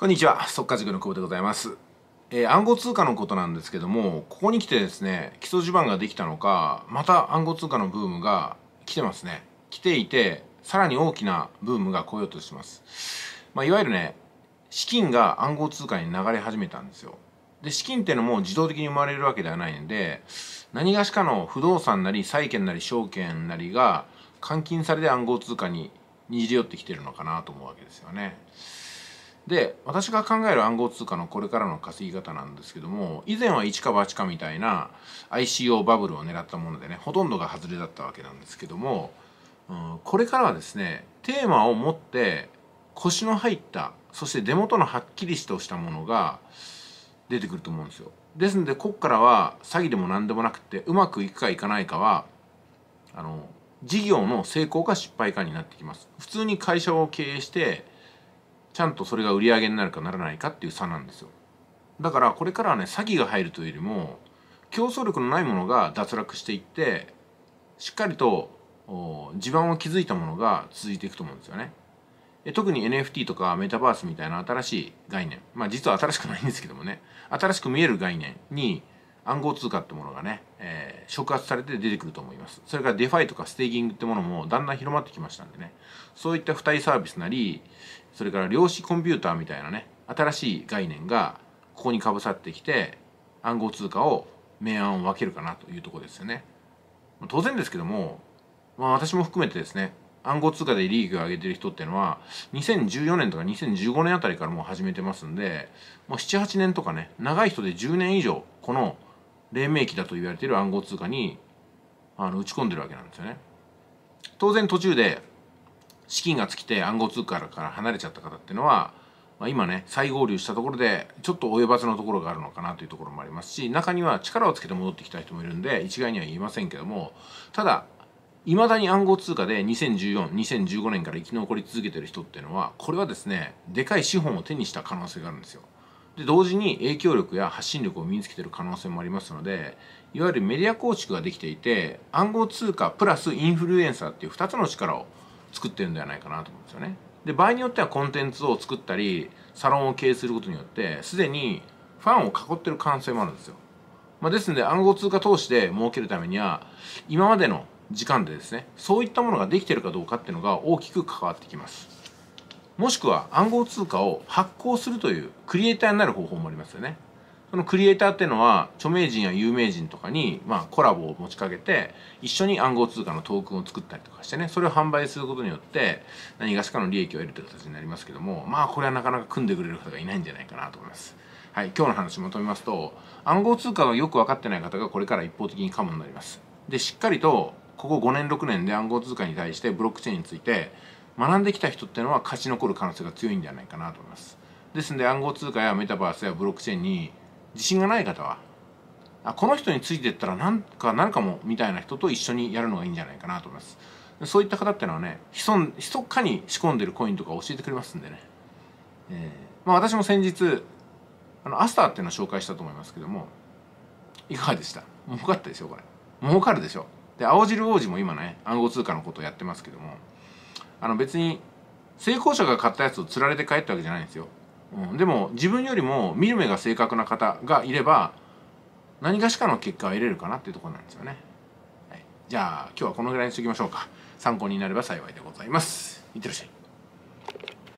こんにちは、速稼塾の久保でございます。えー、暗号通貨のことなんですけども、ここに来てですね、基礎地盤ができたのか、また暗号通貨のブームが来てますね。来ていて、さらに大きなブームが来ようとしてます。まあ、いわゆるね、資金が暗号通貨に流れ始めたんですよ。で、資金ってのも自動的に生まれるわけではないんで、何がしかの不動産なり債券なり証券なりが換金されて暗号通貨ににじり寄ってきてるのかなと思うわけですよね。で私が考える暗号通貨のこれからの稼ぎ方なんですけども以前は1か8かみたいな ICO バブルを狙ったものでねほとんどが外れだったわけなんですけども、うん、これからはですねテーマを持って腰の入ったそして出元のはっきりとしたものが出てくると思うんですよですのでこっからは詐欺でも何でもなくてうまくいくかいかないかはあの事業の成功か失敗かになってきます普通に会社を経営してちゃんとそれが売り上げになるかならないかっていう差なんですよだからこれからはね詐欺が入るというよりも競争力のないものが脱落していってしっかりと地盤を築いたものが続いていくと思うんですよね特に NFT とかメタバースみたいな新しい概念まあ実は新しくないんですけどもね新しく見える概念に暗号通貨ってものがね、えー、触発されて出てくると思いますそれからデファイとかステーキングってものもだんだん広まってきましたんでねそういった付帯サービスなり、それから量子コンピューターみたいなね新しい概念がここにかぶさってきて暗号通貨を明暗を分けるかなというとこですよね当然ですけども、まあ、私も含めてですね暗号通貨で利益を上げてる人っていうのは2014年とか2015年あたりからもう始めてますんでもう78年とかね長い人で10年以上この黎明期だと言われている暗号通貨にあの打ち込んでるわけなんですよね当然途中で資金が尽きて暗号通貨から離れちゃった方っていうのは、まあ、今ね再合流したところでちょっと及ばずのところがあるのかなというところもありますし中には力をつけて戻ってきた人もいるんで一概には言いませんけどもただいまだに暗号通貨で20142015年から生き残り続けてる人っていうのはこれはですねでかい資本を手にした可能性があるんですよ。で同時に影響力や発信力を身につけてる可能性もありますのでいわゆるメディア構築ができていて暗号通貨プラスインフルエンサーっていう2つの力を作ってるんではないかなと思うんですよね。で場合によってはコンテンツを作ったりサロンを経営することによってすでにファンを囲ってる可能性もあるんですよ。まあ、ですので暗号通貨投資で儲けるためには今までの時間でですねそういったものができてるかどうかっていうのが大きく関わってきます。もしくは暗号通貨を発行するというクリエイターになる方法もありますよね。そのクリエイターっていうのは著名人や有名人とかに、まあ、コラボを持ちかけて一緒に暗号通貨のトークンを作ったりとかしてねそれを販売することによって何がしかの利益を得るという形になりますけどもまあこれはなかなか組んでくれる方がいないんじゃないかなと思います。はい、今日の話まとめますと暗号通貨がよく分かってない方がこれから一方的にカモになります。でしっかりとここ5年6年で暗号通貨に対してブロックチェーンについて学んできた人っていうのは勝ち残る可能性が強いんじゃないかなと思います。ですので暗号通貨やメタバースやブロックチェーンに自信がない方はあこの人についてったらなんかなるかもみたいな人と一緒にやるのがいいんじゃないかなと思いますそういった方ってのはね潜密かに仕込んでるコインとか教えてくれますんでね、えー、まあ、私も先日あのアスターっていうのを紹介したと思いますけどもいかがでした儲かったでしょこれ儲かるでしょで青汁王子も今ね暗号通貨のことをやってますけどもあの別に成功者が買ったやつを釣られて帰ったわけじゃないんですようん、でも自分よりも見る目が正確な方がいれば何かしかの結果は得れるかなっていうところなんですよね、はい、じゃあ今日はこのぐらいにしときましょうか参考になれば幸いでございますいってらっしゃい